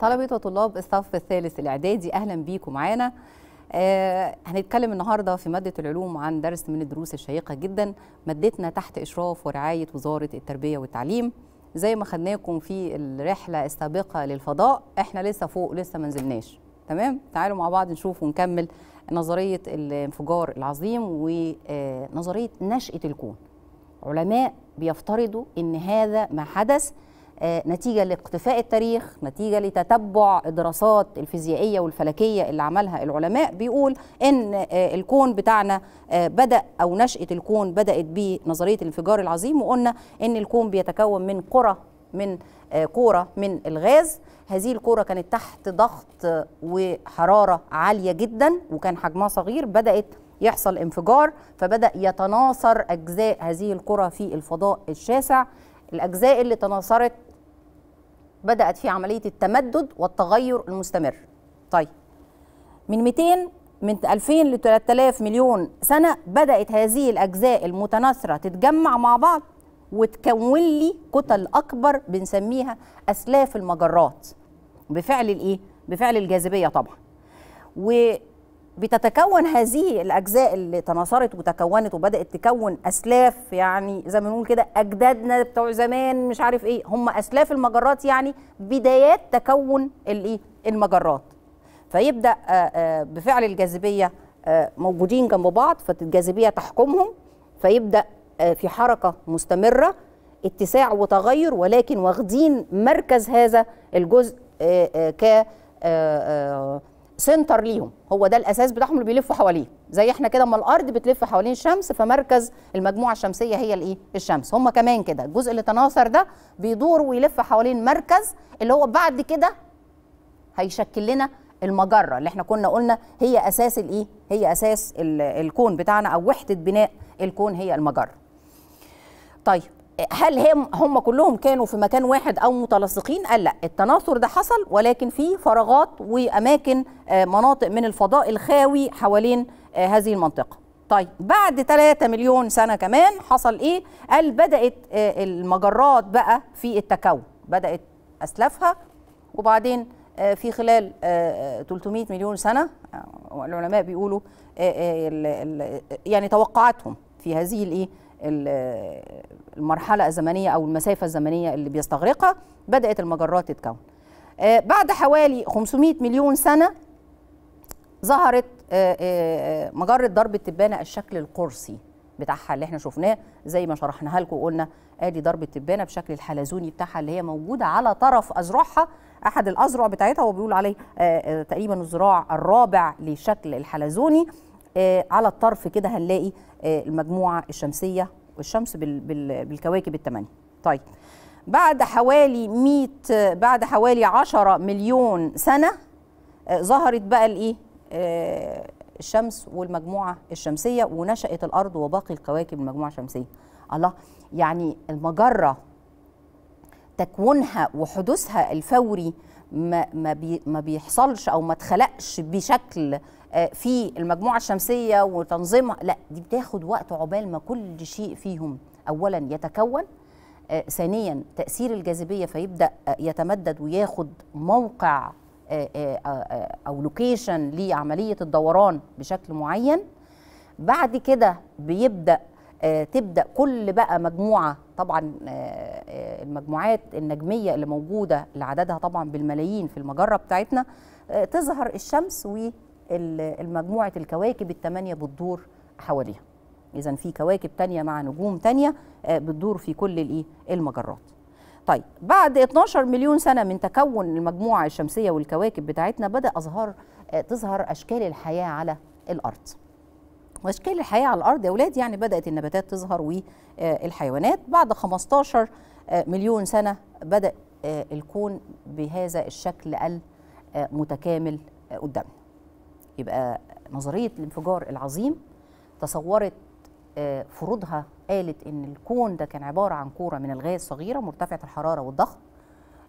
طلبة وطلاب الصف الثالث الإعدادي أهلا بيكم معانا آه هنتكلم النهاردة في مادة العلوم عن درس من الدروس الشيقة جدا مادتنا تحت إشراف ورعاية وزارة التربية والتعليم زي ما خدناكم في الرحلة السابقة للفضاء احنا لسه فوق لسه ما نزلناش تمام تعالوا مع بعض نشوف ونكمل نظرية الانفجار العظيم ونظرية آه، نشأة الكون علماء بيفترضوا ان هذا ما حدث آه، نتيجة لاقتفاء التاريخ نتيجة لتتبع الدراسات الفيزيائية والفلكية اللي عملها العلماء بيقول إن آه، الكون بتاعنا آه، بدأ أو نشأة الكون بدأت بنظرية الانفجار العظيم وقلنا إن الكون بيتكون من قرى من كورة من الغاز هذه الكورة كانت تحت ضغط وحرارة عالية جدا وكان حجمها صغير بدأت يحصل انفجار فبدأ يتناصر أجزاء هذه الكرة في الفضاء الشاسع الأجزاء اللي تناصرت بدأت في عملية التمدد والتغير المستمر طيب من 200 من 2000 ل 3000 مليون سنة بدأت هذه الأجزاء المتناثرة تتجمع مع بعض وتكون لي كتل أكبر بنسميها أسلاف المجرات بفعل الإيه؟ بفعل الجاذبية طبعا بتتكون هذه الاجزاء اللي تناثرت وتكونت وبدات تكون اسلاف يعني زي ما نقول كده اجدادنا بتوع زمان مش عارف ايه هم اسلاف المجرات يعني بدايات تكون الايه المجرات فيبدا آه، آه، بفعل الجاذبيه آه، موجودين جنب بعض فالجاذبيه تحكمهم فيبدا في حركه مستمره اتساع وتغير ولكن واخدين مركز هذا الجزء ك سنتر ليهم هو ده الاساس بتاعهم اللي بيلفوا حواليه زي احنا كده اما الارض بتلف حوالين الشمس فمركز المجموعه الشمسيه هي الايه الشمس هم كمان كده الجزء اللي تناثر ده بيدور ويلف حوالين مركز اللي هو بعد كده هيشكل لنا المجره اللي احنا كنا قلنا هي اساس الايه هي اساس الكون بتاعنا او وحده بناء الكون هي المجره طيب هل هم هم كلهم كانوا في مكان واحد او متلاصقين؟ قال لا، التناثر ده حصل ولكن في فراغات واماكن آه، مناطق من الفضاء الخاوي حوالين آه، هذه المنطقه. طيب بعد 3 مليون سنه كمان حصل ايه؟ قال بدات آه، المجرات بقى في التكون، بدات اسلافها وبعدين في خلال 300 مليون سنه العلماء بيقولوا يعني توقعاتهم في هذه الايه المرحله الزمنيه او المسافه الزمنيه اللي بيستغرقها بدات المجرات تتكون آه، بعد حوالي 500 مليون سنه ظهرت آه، آه، مجره درب التبانه الشكل القرصي بتاعها اللي احنا شفناه زي ما شرحناها لكم وقلنا ادي درب التبانه بشكل الحلزوني بتاعها اللي هي موجوده على طرف اذرعها احد الاذرع بتاعتها وبيقول عليه تقريبا الذراع الرابع لشكل الحلزوني آه، على الطرف كده هنلاقي آه، المجموعه الشمسيه والشمس بالكواكب الثمانيه طيب بعد حوالي 100 بعد حوالي 10 مليون سنه آه، ظهرت بقى الايه الشمس والمجموعه الشمسيه ونشات الارض وباقي الكواكب المجموعه الشمسيه الله يعني المجره تكوينها وحدوثها الفوري ما ما بيحصلش او ما اتخلقش بشكل آه، في المجموعه الشمسيه وتنظيمها لا دي بتاخد وقت عقبال ما كل شيء فيهم اولا يتكون آه، ثانيا تاثير الجاذبيه فيبدا آه، يتمدد وياخد موقع او لوكيشن لعمليه الدوران بشكل معين بعد كده بيبدا تبدا كل بقى مجموعه طبعا المجموعات النجميه اللي موجوده اللي عددها طبعا بالملايين في المجره بتاعتنا تظهر الشمس و المجموعة الكواكب الثمانيه بتدور حواليها اذا في كواكب تانية مع نجوم تانية آه، بتدور في كل الايه المجرات طيب بعد 12 مليون سنه من تكون المجموعه الشمسيه والكواكب بتاعتنا بدا اظهار آه، تظهر اشكال الحياه على الارض واشكال الحياه على الارض يا اولاد يعني بدات النباتات تظهر والحيوانات بعد 15 آه، مليون سنه بدا الكون بهذا الشكل المتكامل قدامنا يبقى نظريه الانفجار العظيم تصورت آه، فروضها قالت ان الكون ده كان عباره عن كوره من الغاز صغيره مرتفعه الحراره والضغط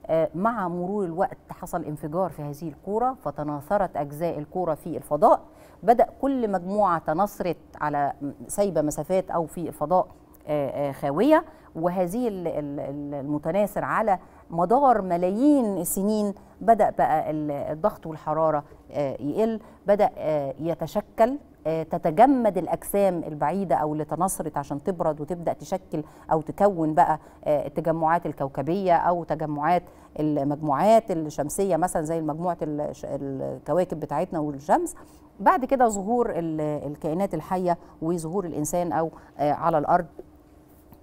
آه، مع مرور الوقت حصل انفجار في هذه الكوره فتناثرت اجزاء الكوره في الفضاء بدا كل مجموعه تناثرت على سايبه مسافات او في الفضاء آه، خاويه وهذه المتناثر على مدار ملايين السنين بدأ بقى الضغط والحرارة آه، يقل بدأ آه، يتشكل آه، تتجمد الاجسام البعيده او اللي تناصرت عشان تبرد وتبدا تشكل او تكون بقى التجمعات الكوكبيه او تجمعات المجموعات الشمسيه مثلا زي مجموعه الكواكب بتاعتنا والشمس بعد كده ظهور الكائنات الحيه وظهور الانسان او على الارض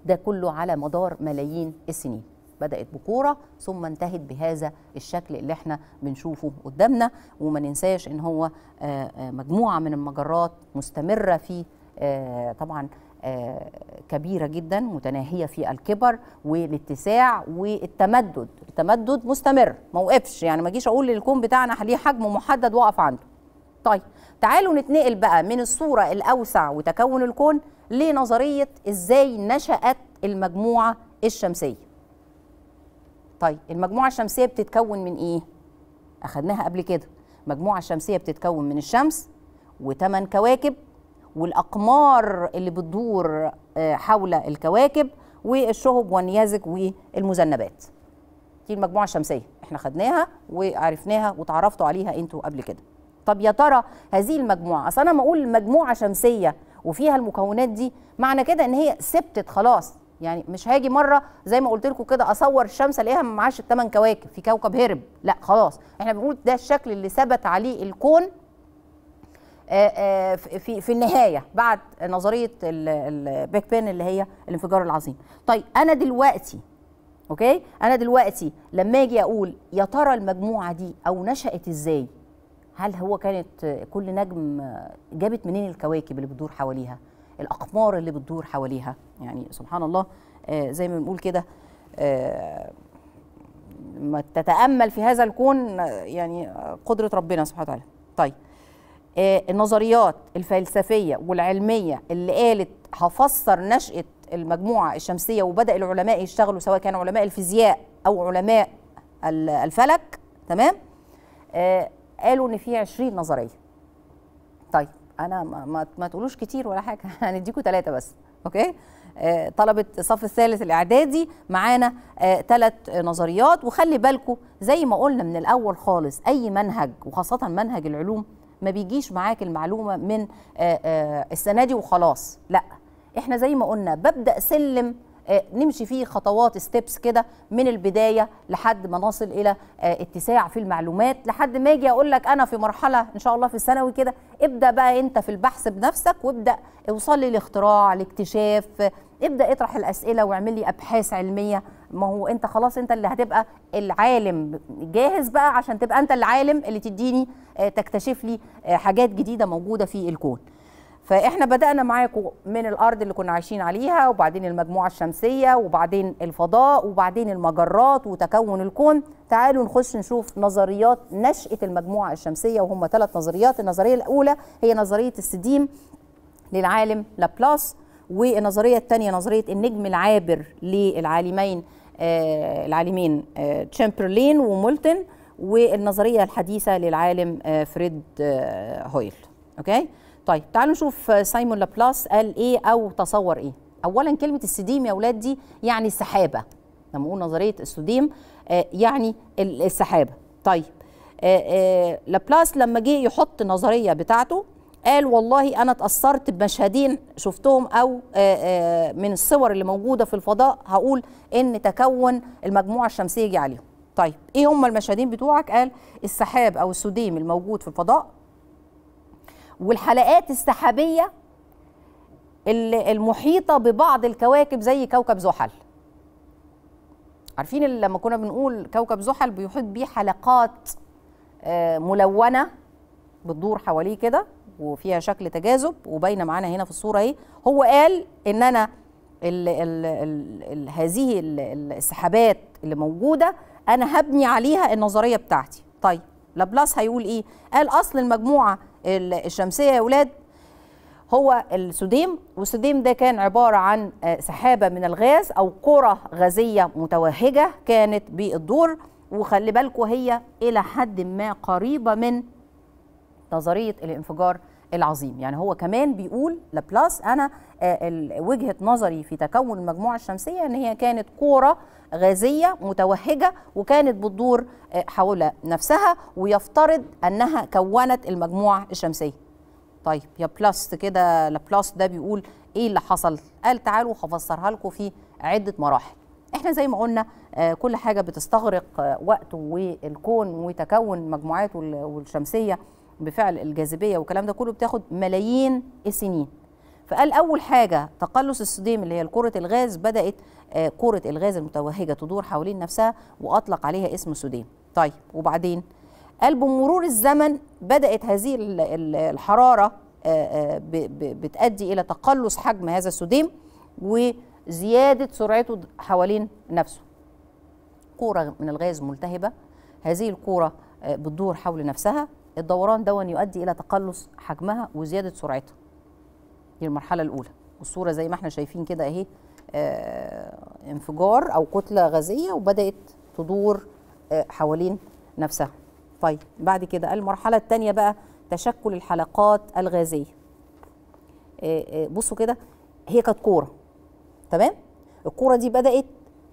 ده كله على مدار ملايين السنين بدأت بكورة ثم انتهت بهذا الشكل اللي احنا بنشوفه قدامنا وما ننساش ان هو آه، آه، مجموعة من المجرات مستمرة في آه، طبعا كبيره جدا متناهيه في الكبر والاتساع والتمدد التمدد مستمر ما وقفش يعني ما اجيش اقول للكون بتاعنا ليه حجم محدد واقف عنده طيب تعالوا نتنقل بقى من الصوره الاوسع وتكون الكون لنظريه ازاي نشات المجموعه الشمسيه طيب المجموعه الشمسيه بتتكون من ايه اخدناها قبل كده مجموعه شمسيه بتتكون من الشمس وثمان كواكب والاقمار اللي بتدور آه، حول الكواكب والشهب والنيازك والمذنبات دي المجموعه الشمسيه احنا خدناها وعرفناها وتعرفتوا عليها انتوا قبل كده طب يا ترى هذه المجموعه اصل انا ما اقول مجموعه شمسيه وفيها المكونات دي معنى كده ان هي ثبتت خلاص يعني مش هاجي مره زي ما قلت لكم كده اصور الشمس الاقيها ما معاش الثمان كواكب في كوكب هرب لا خلاص احنا بنقول ده الشكل اللي ثبت عليه الكون آه، آه، في في النهايه بعد نظريه البيك بين اللي هي الانفجار العظيم طيب انا دلوقتي اوكي انا دلوقتي لما اجي اقول يا ترى المجموعه دي او نشات ازاي هل هو كانت كل نجم جابت منين الكواكب اللي بتدور حواليها الاقمار اللي بتدور حواليها يعني سبحان الله آه، زي ما بنقول كده آه، ما تتامل في هذا الكون آه، يعني قدره ربنا سبحانه وتعالى طيب النظريات الفلسفيه والعلميه اللي قالت هفسر نشاه المجموعه الشمسيه وبدا العلماء يشتغلوا سواء كانوا علماء الفيزياء او علماء الفلك تمام قالوا ان في 20 نظريه طيب انا ما, ما تقولوش كتير ولا حاجه هنديكم ثلاثه بس اوكي آه، طلبه الصف الثالث الاعدادي معانا ثلاث آه، نظريات وخلي بالكم زي ما قلنا من الاول خالص اي منهج وخاصه منهج العلوم ما بيجيش معاك المعلومه من آه، السنه دي وخلاص لا احنا زي ما قلنا ببدا سلم آه، نمشي فيه خطوات ستيبس كده من البدايه لحد ما نصل الى آه، اتساع في المعلومات لحد ما اجي اقول لك انا في مرحله ان شاء الله في الثانوي كده ابدا بقى انت في البحث بنفسك وابدا اوصل لي لاختراع لاكتشاف ابدا اطرح الاسئله واعمل لي ابحاث علميه ما هو انت خلاص انت اللي هتبقى العالم جاهز بقى عشان تبقى انت العالم اللي تديني آه، تكتشف لي حاجات جديده موجوده في الكون فاحنا بدانا معاكم من الارض اللي كنا عايشين عليها وبعدين المجموعه الشمسيه وبعدين الفضاء وبعدين المجرات وتكون الكون تعالوا نخش نشوف نظريات نشاه المجموعه الشمسيه وهم ثلاث نظريات النظريه الاولى هي نظريه السديم للعالم لابلاس والنظريه الثانيه نظريه النجم العابر للعالمين آه العالمين آه تشامبرلين ومولتن والنظريه الحديثه للعالم آه فريد هويل اوكي طيب تعالوا نشوف سايمون لابلاس قال ايه او تصور ايه اولا كلمه السديم يا اولاد دي يعني السحابه لما نقول نظريه السديم آه، يعني السحابه طيب آه، آه، لابلاس لما جه يحط نظريه بتاعته قال والله انا اتاثرت بمشهدين شفتهم او من الصور اللي موجوده في الفضاء هقول ان تكون المجموعه الشمسيه جه عليهم طيب ايه هم المشهدين بتوعك قال السحاب او السديم الموجود في الفضاء والحلقات السحابيه المحيطه ببعض الكواكب زي كوكب زحل عارفين لما كنا بنقول كوكب زحل بيحيط بيه حلقات آه، ملونه بتدور حواليه كده وفيها شكل تجاذب وباينه معانا هنا في الصوره اهي هو قال ان انا الـ الـ الـ الـ هذه السحابات اللي موجوده انا هبني عليها النظريه بتاعتي طيب لابلاس هيقول ايه قال اصل المجموعه الشمسيه يا اولاد هو السوديم والسوديم ده كان عبارة عن آه، سحابة من الغاز أو كرة غازية متوهجة كانت بالدور وخلي بالكم هي إلى حد ما قريبة من نظرية الانفجار العظيم يعني هو كمان بيقول لابلاس انا آه، وجهه نظري في تكون المجموعه الشمسيه ان هي كانت كوره غازيه متوهجه وكانت بتدور آه، حول نفسها ويفترض انها كونت المجموعه الشمسيه طيب يا بلاس كده لابلاس ده بيقول ايه اللي حصل قال تعالوا هفسرها لكم في عده مراحل احنا زي ما قلنا آه، كل حاجه بتستغرق وقت والكون وتكون مجموعاته الشمسيه بفعل الجاذبيه والكلام ده كله بتاخد ملايين السنين فقال اول حاجه تقلص الصديم اللي هي كره الغاز بدات آه، كره الغاز المتوهجه تدور حوالين نفسها واطلق عليها اسم السوديم طيب وبعدين قال بمرور الزمن بدات هذه الحراره آه، آه، بتؤدي الى تقلص حجم هذا السوديم وزياده سرعته حوالين نفسه كوره من الغاز ملتهبه هذه الكوره بتدور حول نفسها الدوران دون يؤدي الى تقلص حجمها وزياده سرعتها دي المرحله الاولى والصوره زي ما احنا شايفين كده اهي آه، انفجار او كتله غازيه وبدات تدور آه، حوالين نفسها طيب بعد كده المرحله الثانيه بقى تشكل الحلقات الغازيه آه، بصوا كده هي كانت كوره تمام الكوره دي بدات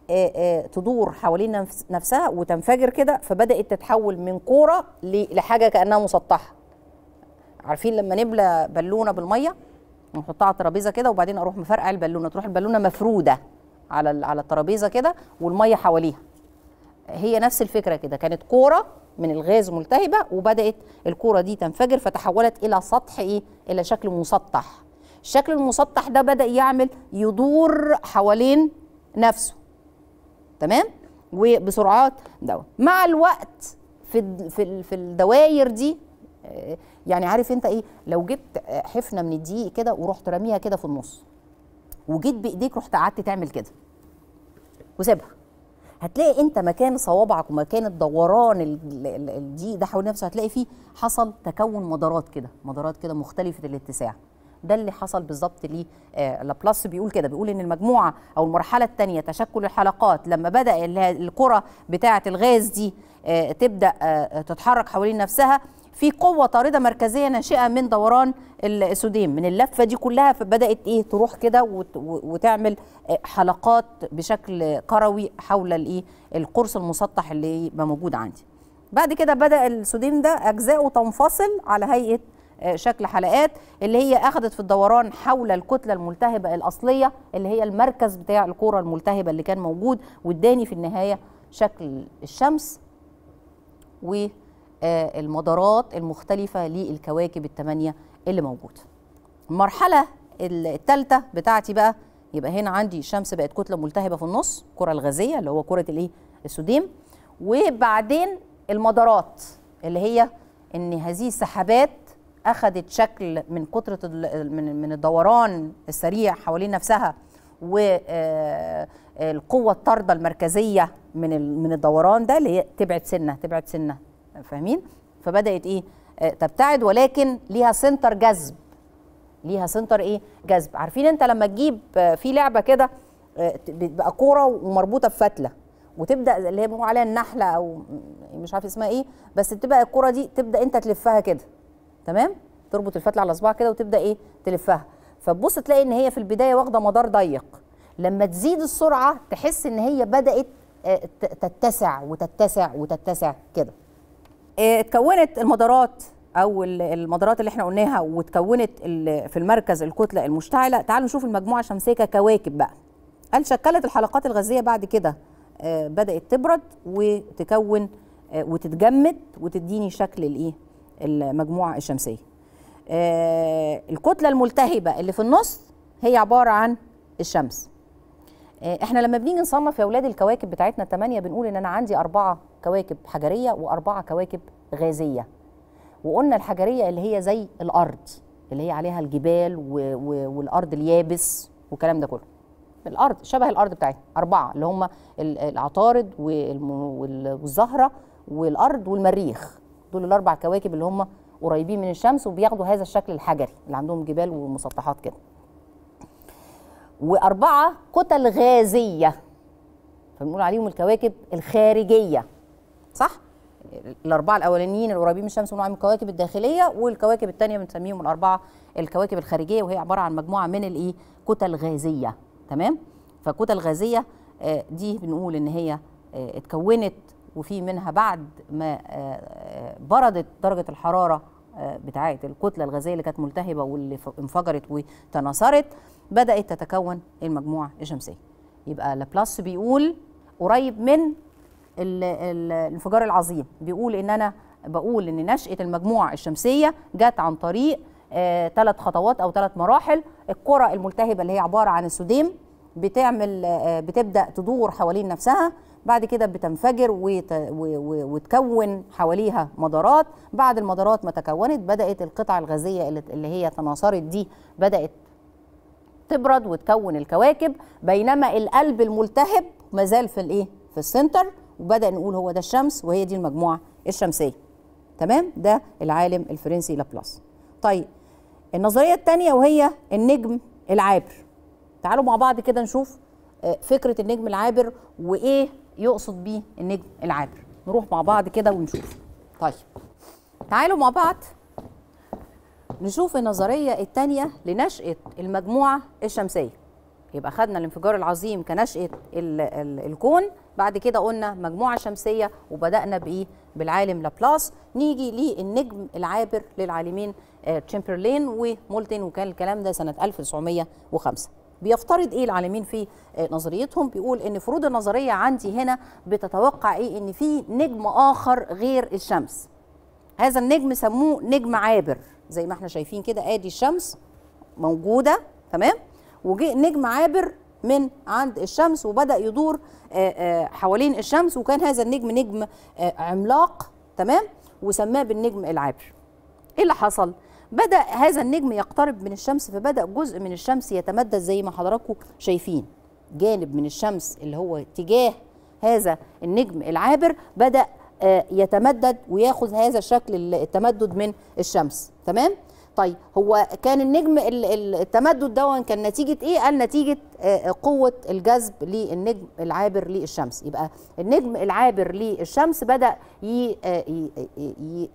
آه، آه، تدور حوالين نفسها وتنفجر كده فبدات تتحول من كوره لحاجه كانها مسطحه عارفين لما نملى بالونه بالميه ونحطها على الترابيزه كده وبعدين اروح مفرقع البالونه تروح البالونه مفروده على على الترابيزه كده والميه حواليها هي نفس الفكره كده كانت كوره من الغاز ملتهبه وبدات الكوره دي تنفجر فتحولت الى سطح ايه الى شكل مسطح الشكل المسطح ده بدا يعمل يدور حوالين نفسه تمام وبسرعات دوت مع الوقت في في في الدواير دي آه، يعني عارف انت ايه لو جبت آه، حفنه من الدقيق كده ورحت راميها كده في النص وجيت بايديك رحت قعدت تعمل كده وسيبها هتلاقي انت مكان صوابعك ومكان الدوران الدقيق ده حول نفسه هتلاقي فيه حصل تكون مدارات كده مدارات كده مختلفه الاتساع ده اللي حصل بالظبط لابلاس آه، بيقول كده بيقول ان المجموعه او المرحله الثانيه تشكل الحلقات لما بدا الكره بتاعه الغاز دي آه، تبدا آه، تتحرك حوالين نفسها في قوة طاردة مركزية ناشئة من دوران السوديم من اللفة دي كلها فبدأت إيه تروح كده وتعمل حلقات بشكل كروي حول الإيه القرص المسطح اللي موجود عندي بعد كده بدأ السوديم ده أجزاؤه تنفصل على هيئة آه، شكل حلقات اللي هي اخذت في الدوران حول الكتله الملتهبه الاصليه اللي هي المركز بتاع الكره الملتهبه اللي كان موجود واداني في النهايه شكل الشمس والمدارات آه، المختلفه للكواكب الثمانيه اللي موجوده المرحله الثالثه بتاعتي بقى يبقى هنا عندي الشمس بقت كتله ملتهبه في النص الكره الغازيه اللي هو كره الايه السوديم وبعدين المدارات اللي هي ان هذه السحابات اخذت شكل من كتره من الدوران السريع حوالين نفسها والقوه آه، آه، الطارده المركزيه من من الدوران ده اللي هي تبعد سنه تبعد سنه فاهمين فبدات ايه آه، تبتعد ولكن ليها سنتر جذب ليها سنتر ايه جذب عارفين انت لما تجيب في لعبه كده بتبقى كوره ومربوطه بفتله وتبدا اللي هي عليها النحله او مش عارف اسمها ايه بس تبقى الكوره دي تبدا انت تلفها كده تمام تربط الفتله على صباعها كده وتبدا ايه تلفها فتبص تلاقي ان هي في البدايه واخده مدار ضيق لما تزيد السرعه تحس ان هي بدات آه، تتسع وتتسع وتتسع كده آه، اتكونت المدارات او المدارات اللي احنا قلناها واتكونت في المركز الكتله المشتعله تعالوا نشوف المجموعه الشمسيه ككواكب بقى قال شكلت الحلقات الغازيه بعد كده آه، بدات تبرد وتكون وتتجمد وتديني شكل الايه المجموعه الشمسيه آه، الكتله الملتهبه اللي في النص هي عباره عن الشمس آه، احنا لما بنيجي نصنف يا اولاد الكواكب بتاعتنا الثمانيه بنقول ان انا عندي اربعه كواكب حجريه واربعه كواكب غازيه وقلنا الحجريه اللي هي زي الارض اللي هي عليها الجبال و... و... والارض اليابس والكلام ده كله الارض شبه الارض بتاعتنا اربعه اللي هم العطارد والزهره والارض والمريخ دول الاربع كواكب اللي هم قريبين من الشمس وبياخدوا هذا الشكل الحجري اللي عندهم جبال ومسطحات كده واربعه كتل غازيه فبنقول عليهم الكواكب الخارجيه صح الاربعه الاولانيين القريبين من الشمس بنقول عليهم الكواكب الداخليه والكواكب الثانيه بنسميهم الاربعه الكواكب الخارجيه وهي عباره عن مجموعه من الايه كتل غازيه تمام فكتل غازيه آه، دي بنقول ان هي آه، اتكونت وفي منها بعد ما آه، آه، بردت درجه الحراره آه، بتاعه الكتله الغازيه اللي كانت ملتهبه واللي انفجرت وتناثرت بدات تتكون المجموعه الشمسيه يبقى لابلاس بيقول قريب من الانفجار العظيم بيقول ان انا بقول ان نشاه المجموعه الشمسيه جت عن طريق ثلاث خطوات او ثلاث مراحل الكره الملتهبه اللي هي عباره عن السوديم بتعمل بتبدا تدور حوالين نفسها بعد كده بتنفجر وتكون حواليها مدارات بعد المدارات ما تكونت بدات القطع الغازيه اللي هي تناثرت دي بدات تبرد وتكون الكواكب بينما القلب الملتهب مازال في الايه في السنتر وبدا نقول هو ده الشمس وهي دي المجموعه الشمسيه تمام ده العالم الفرنسي لابلاس طيب النظريه الثانيه وهي النجم العابر تعالوا مع بعض كده نشوف آه، فكره النجم العابر وايه يقصد بيه النجم العابر نروح مع بعض كده ونشوف طيب تعالوا مع بعض نشوف النظريه الثانيه لنشاه المجموعه الشمسيه يبقى خدنا الانفجار العظيم كنشاه الكون بعد كده قلنا مجموعه شمسيه وبدانا بايه بالعالم لابلاس نيجي للنجم العابر للعالمين تشمبرلين آه، ومولتن وكان الكلام ده سنه 1905 بيفترض ايه العالمين في آه، نظريتهم بيقول ان فروض النظريه عندي هنا بتتوقع ايه ان في نجم اخر غير الشمس هذا النجم سموه نجم عابر زي ما احنا شايفين كده ادي الشمس موجوده تمام وجه نجم عابر من عند الشمس وبدا يدور آه، آه، حوالين الشمس وكان هذا النجم نجم عملاق تمام وسماه بالنجم العابر ايه اللي حصل بدا هذا النجم يقترب من الشمس فبدا جزء من الشمس يتمدد زي ما حضراتكم شايفين جانب من الشمس اللي هو اتجاه هذا النجم العابر بدا آه، يتمدد وياخذ هذا الشكل التمدد من الشمس تمام طيب هو كان النجم التمدد ده كان نتيجه ايه قال نتيجه آه، آه، قوه الجذب للنجم العابر للشمس يبقى النجم العابر للشمس بدا آه،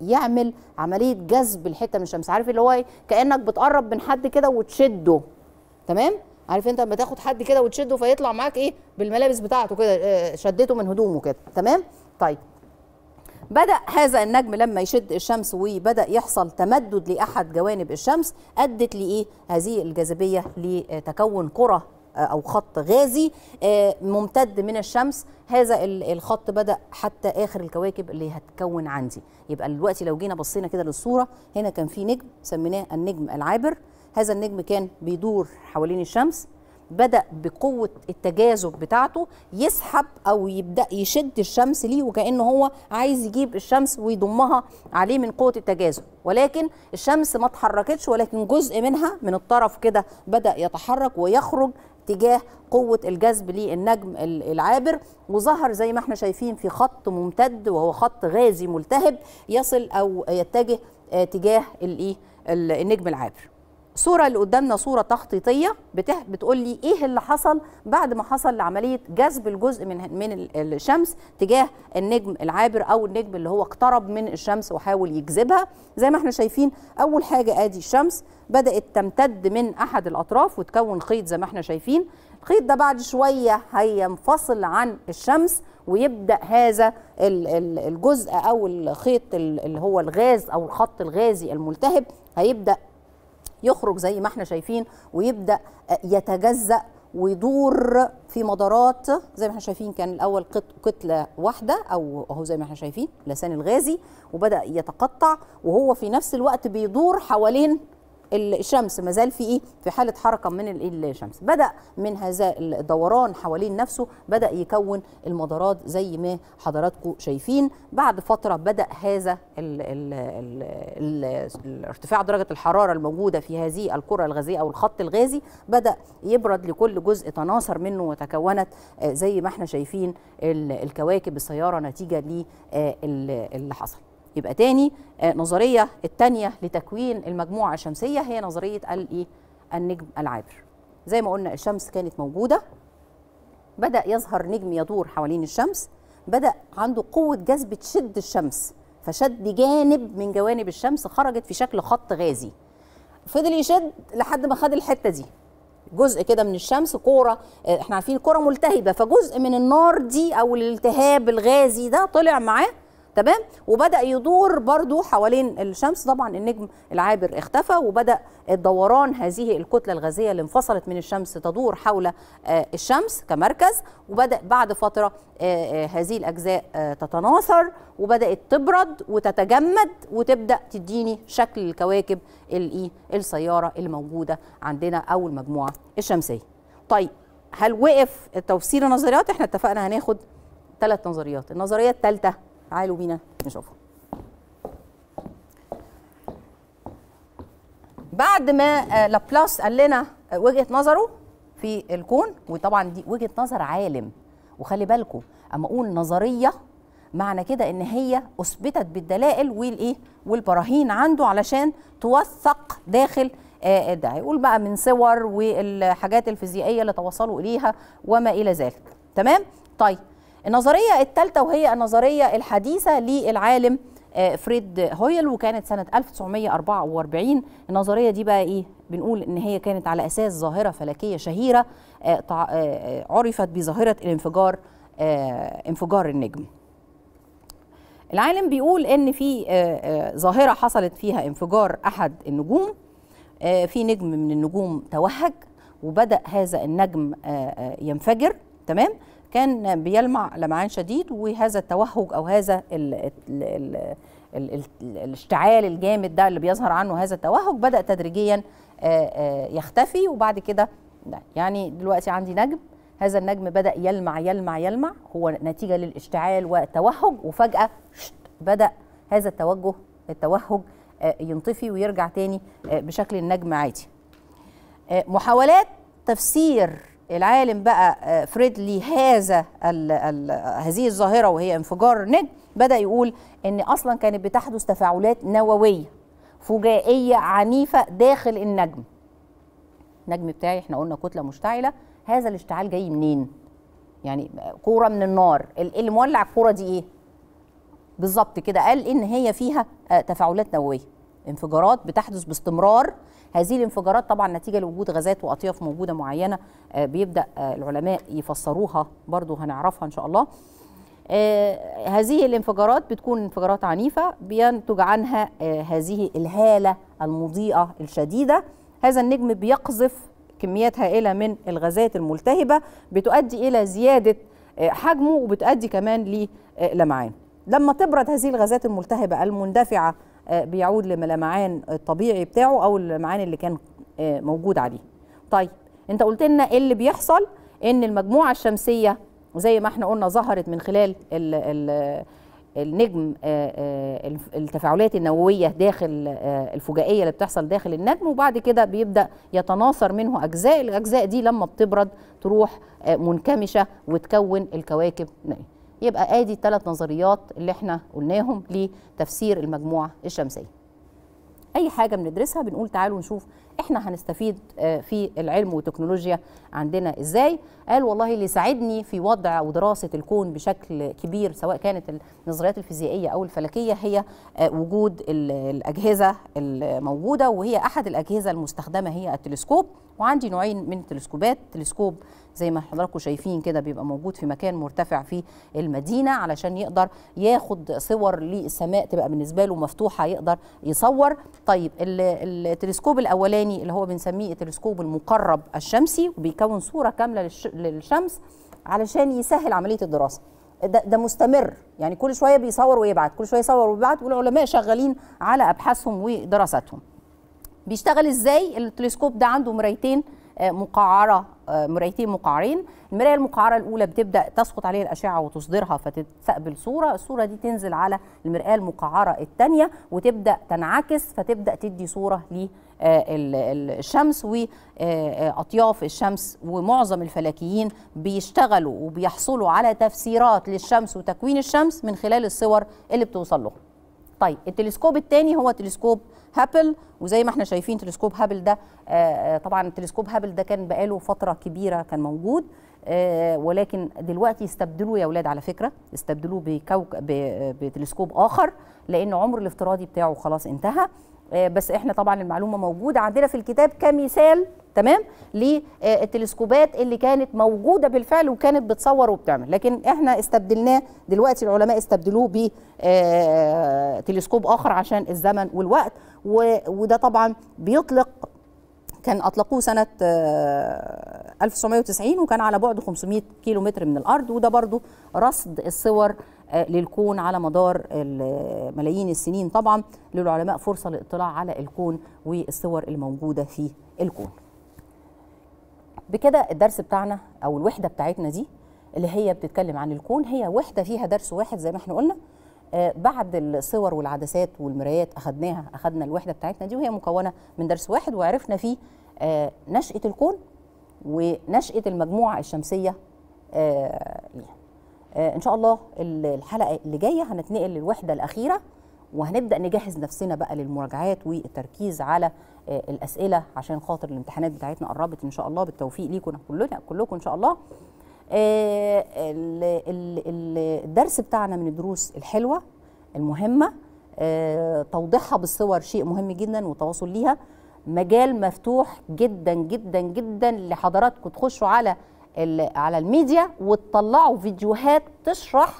يعمل عمليه جذب الحته من الشمس عارف اللي هو ايه كانك بتقرب من حد كده وتشده تمام عارف انت لما تاخد حد كده وتشده فيطلع معاك ايه بالملابس بتاعته كده شدته من هدومه كده تمام طيب بدأ هذا النجم لما يشد الشمس وبدأ يحصل تمدد لأحد جوانب الشمس أدت لإيه هذه الجاذبية لتكون كرة آه، أو خط غازي آه، ممتد من الشمس هذا الخط بدأ حتى آخر الكواكب اللي هتكون عندي يبقى دلوقتي لو جينا بصينا كده للصورة هنا كان في نجم سميناه النجم العابر هذا النجم كان بيدور حوالين الشمس بدا بقوه التجاذب بتاعته يسحب او يبدا يشد الشمس ليه وكانه هو عايز يجيب الشمس ويضمها عليه من قوه التجاذب ولكن الشمس ما اتحركتش ولكن جزء منها من الطرف كده بدا يتحرك ويخرج اتجاه قوة الجذب للنجم العابر وظهر زي ما احنا شايفين في خط ممتد وهو خط غازي ملتهب يصل أو يتجه اتجاه آه، إيه، النجم العابر الصوره اللي قدامنا صوره تخطيطيه بتح... بتقول لي ايه اللي حصل بعد ما حصل لعمليه جذب الجزء من من الشمس تجاه النجم العابر او النجم اللي هو اقترب من الشمس وحاول يجذبها زي ما احنا شايفين اول حاجه ادي الشمس بدات تمتد من احد الاطراف وتكون خيط زي ما احنا شايفين الخيط ده بعد شويه هينفصل عن الشمس ويبدا هذا الجزء او الخيط اللي هو الغاز او الخط الغازي الملتهب هيبدا يخرج زي ما احنا شايفين ويبدا آه، يتجزأ ويدور في مدارات زي ما احنا شايفين كان الاول كتله واحده او اهو زي ما احنا شايفين لسان الغازي وبدا يتقطع وهو في نفس الوقت بيدور حوالين الشمس ما زال في ايه في حاله حركه من الشمس بدا من هذا الدوران حوالين نفسه بدا يكون المدارات زي ما حضراتكم شايفين بعد فتره بدا هذا الـ الـ الـ الـ ارتفاع درجه الحراره الموجوده في هذه الكره الغازيه او الخط الغازي بدا يبرد لكل جزء تناثر منه وتكونت آه، زي ما احنا شايفين الكواكب السياره نتيجه آه، للي حصل يبقى تاني آه، نظرية التانية لتكوين المجموعة الشمسية هي نظرية e، النجم العابر زي ما قلنا الشمس كانت موجودة بدأ يظهر نجم يدور حوالين الشمس بدأ عنده قوة جذب تشد الشمس فشد جانب من جوانب الشمس خرجت في شكل خط غازي فضل يشد لحد ما خد الحتة دي جزء كده من الشمس كوره آه، احنا عارفين الكوره ملتهبه فجزء من النار دي او الالتهاب الغازي ده طلع معاه تمام وبدا يدور برضو حوالين الشمس طبعا النجم العابر اختفى وبدا الدوران هذه الكتله الغازيه اللي انفصلت من الشمس تدور حول آه، الشمس كمركز وبدا بعد فتره آه، آه، هذه الاجزاء تتناثر وبدات تبرد وتتجمد وتبدا تديني شكل الكواكب الايه السياره اللي موجوده عندنا او المجموعه الشمسيه طيب هل وقف التوصيل النظريات احنا اتفقنا هناخد ثلاث نظريات النظريه الثالثه تعالوا بينا نشوفه بعد ما لابلاس آه، قال لنا آه، وجهه نظره في الكون وطبعا دي وجهه نظر عالم وخلي بالكم اما اقول نظريه معنى كده ان هي اثبتت بالدلائل والايه والبراهين عنده علشان توثق داخل آه، ده هيقول بقى من صور والحاجات الفيزيائيه اللي توصلوا اليها وما الى ذلك تمام طيب النظرية الثالثة وهي النظرية الحديثة للعالم آه، فريد هويل وكانت سنة 1944 النظرية دي بقى إيه بنقول إن هي كانت على أساس ظاهرة فلكية شهيرة آه، آه، عرفت بظاهرة الانفجار انفجار النجم العالم بيقول إن في ظاهرة حصلت فيها انفجار أحد النجوم في نجم من النجوم توهج وبدأ هذا النجم ينفجر تمام كان بيلمع لمعان شديد وهذا التوهج او هذا الـ الـ الـ الـ الاشتعال الجامد ده اللي بيظهر عنه هذا التوهج بدا تدريجيا يختفي وبعد كده يعني دلوقتي عندي نجم هذا النجم بدا يلمع يلمع يلمع هو نتيجه للاشتعال والتوهج وفجاه بدا هذا التوجه التوهج ينطفي ويرجع تاني بشكل النجم عادي محاولات تفسير العالم بقى آه، فريدلي هذا الـ الـ هذه الظاهرة وهي انفجار النجم بدأ يقول إن أصلا كانت بتحدث تفاعلات نووية فجائية عنيفة داخل النجم النجم بتاعي احنا قلنا كتلة مشتعلة هذا الاشتعال جاي منين يعني كورة من النار اللي مولع الكورة دي ايه بالظبط كده قال ان هي فيها آه، تفاعلات نووية انفجارات بتحدث باستمرار هذه الانفجارات طبعا نتيجه لوجود غازات واطياف موجوده معينه آه، بيبدا آه، العلماء يفسروها برضو هنعرفها ان شاء الله آه، هذه الانفجارات بتكون انفجارات عنيفه بينتج عنها هذه الهاله المضيئه الشديده هذا النجم بيقذف كميات هائله من الغازات الملتهبه بتؤدي الى زياده حجمه وبتؤدي كمان للمعان لما تبرد هذه الغازات الملتهبه المندفعه آه، بيعود للمعان الطبيعي بتاعه او المعان اللي كان آه، موجود عليه طيب انت قلت لنا إيه اللي بيحصل ان المجموعه الشمسيه زي ما احنا قلنا ظهرت من خلال الـ الـ النجم آه، التفاعلات النوويه داخل الفجائيه اللي بتحصل داخل النجم وبعد كده بيبدا يتناثر منه اجزاء الاجزاء دي لما بتبرد تروح منكمشه وتكون الكواكب يبقى ادي الثلاث نظريات اللي احنا قلناهم لتفسير المجموعه الشمسيه اي حاجه بندرسها بنقول تعالوا نشوف احنا هنستفيد آه، في العلم والتكنولوجيا عندنا ازاي قال والله اللي ساعدني في وضع ودراسه الكون بشكل كبير سواء كانت النظريات الفيزيائيه او الفلكيه هي آه، وجود الاجهزه الموجوده وهي احد الاجهزه المستخدمه هي التلسكوب وعندي نوعين من التلسكوبات تلسكوب زي ما حضراتكم شايفين كده بيبقى موجود في مكان مرتفع في المدينه علشان يقدر ياخد صور للسماء تبقى بالنسبه له مفتوحه يقدر يصور طيب التلسكوب الاولاني اللي هو بنسميه التلسكوب المقرب الشمسي وبيكون صوره كامله للشمس علشان يسهل عمليه الدراسه ده, ده مستمر يعني كل شويه بيصور ويبعت كل شويه يصور ويبعت والعلماء شغالين على ابحاثهم ودراساتهم بيشتغل ازاي التلسكوب ده عنده مرايتين آه، مقعره آه، مرايتين مقعرين المرايه المقعره الاولى بتبدا تسقط عليها الاشعه وتصدرها فتستقبل صوره الصوره دي تنزل على المرايه المقعره الثانيه وتبدا تنعكس فتبدا تدي صوره للشمس آه، واطياف الشمس ومعظم الفلكيين بيشتغلوا وبيحصلوا على تفسيرات للشمس وتكوين الشمس من خلال الصور اللي بتوصل لهم طيب التلسكوب الثاني هو تلسكوب هابل وزي ما احنا شايفين تلسكوب هابل ده آه، آه، طبعا تلسكوب هابل ده كان بقاله فتره كبيره كان موجود آه، ولكن دلوقتي استبدلوه يا اولاد على فكره استبدلوه بكوك بتلسكوب اخر لان عمر الافتراضي بتاعه خلاص انتهى آه، بس احنا طبعا المعلومه موجوده عندنا في الكتاب كمثال تمام للتلسكوبات اللي كانت موجوده بالفعل وكانت بتصور وبتعمل لكن احنا استبدلناه دلوقتي العلماء استبدلوه ب آه، تلسكوب اخر عشان الزمن والوقت وده طبعا بيطلق كان اطلقوه سنه 1990 آه، وكان على بعد 500 كيلو متر من الارض وده برضو رصد الصور للكون على مدار ملايين السنين طبعا للعلماء فرصة للاطلاع على الكون والصور الموجودة في الكون بكده الدرس بتاعنا أو الوحدة بتاعتنا دي اللي هي بتتكلم عن الكون هي وحدة فيها درس واحد زي ما احنا قلنا آه، بعد الصور والعدسات والمرايات أخدناها أخدنا الوحدة بتاعتنا دي وهي مكونة من درس واحد وعرفنا فيه آه، نشأة الكون ونشأة المجموعة الشمسية آه، ليها آه، ان شاء الله الحلقه اللي جايه هنتنقل للوحده الاخيره وهنبدا نجهز نفسنا بقى للمراجعات والتركيز على آه، الاسئله عشان خاطر الامتحانات بتاعتنا قربت ان شاء الله بالتوفيق ليكم كلنا كلكم ان شاء الله آه، الدرس بتاعنا من الدروس الحلوه المهمه توضيحها بالصور شيء مهم جدا والتواصل ليها مجال مفتوح جدا جدا جدا لحضراتكم تخشوا على على الميديا وتطلعوا فيديوهات تشرح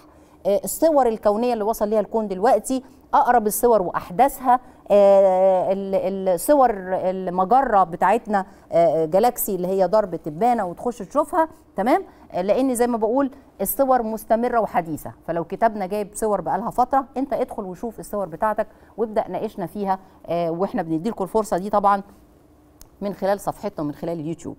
آه، الصور الكونيه اللي وصل ليها الكون دلوقتي اقرب الصور واحداثها آه، الصور المجره بتاعتنا آه، جالاكسي اللي هي ضرب تبانه وتخش تشوفها تمام لان زي ما بقول الصور مستمره وحديثه فلو كتابنا جايب صور بقالها فتره انت ادخل وشوف الصور بتاعتك وابدا ناقشنا فيها واحنا بندي لكم الفرصه دي طبعا من خلال صفحتنا ومن خلال اليوتيوب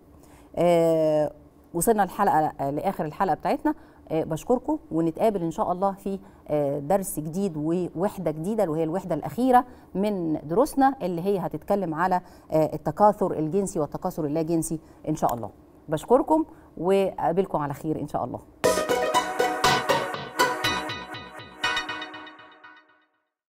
وصلنا الحلقه لاخر الحلقه بتاعتنا آه، بشكركم ونتقابل ان شاء الله في آه، درس جديد ووحده جديده وهي الوحده الاخيره من دروسنا اللي هي هتتكلم على آه، التكاثر الجنسي والتكاثر اللاجنسي ان شاء الله بشكركم واقابلكم على خير ان شاء الله